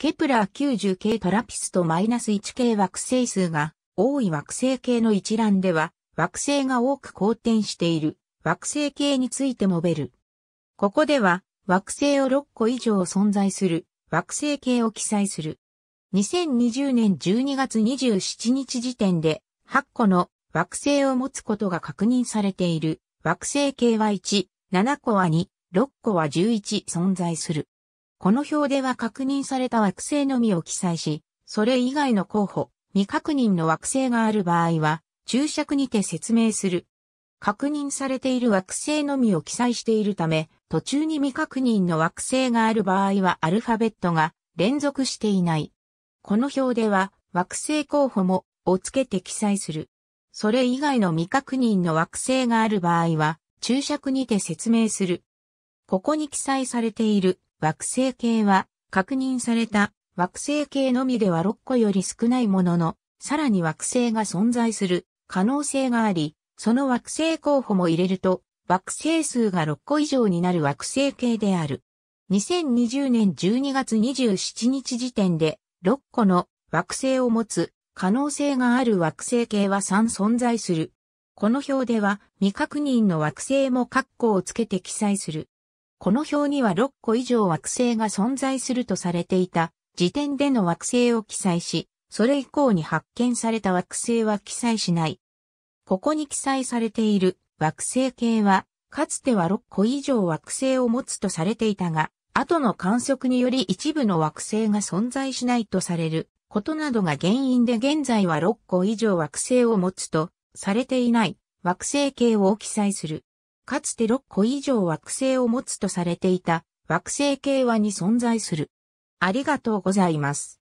ケプラー90系トラピスト -1 系惑星数が多い惑星系の一覧では惑星が多く公転している惑星系について述べる。ここでは惑星を6個以上存在する惑星系を記載する。2020年12月27日時点で8個の惑星を持つことが確認されている惑星系は1、7個は2、6個は11存在する。この表では確認された惑星のみを記載し、それ以外の候補、未確認の惑星がある場合は、注釈にて説明する。確認されている惑星のみを記載しているため、途中に未確認の惑星がある場合はアルファベットが連続していない。この表では惑星候補もをつけて記載する。それ以外の未確認の惑星がある場合は注釈にて説明する。ここに記載されている惑星系は確認された惑星系のみでは6個より少ないものの、さらに惑星が存在する可能性があり、その惑星候補も入れると、惑星数が6個以上になる惑星系である。2020年12月27日時点で、6個の惑星を持つ可能性がある惑星系は3存在する。この表では未確認の惑星も括弧をつけて記載する。この表には6個以上惑星が存在するとされていた時点での惑星を記載し、それ以降に発見された惑星は記載しない。ここに記載されている惑星系は、かつては6個以上惑星を持つとされていたが、後の観測により一部の惑星が存在しないとされることなどが原因で現在は6個以上惑星を持つとされていない惑星系を記載する。かつて6個以上惑星を持つとされていた惑星系和に存在する。ありがとうございます。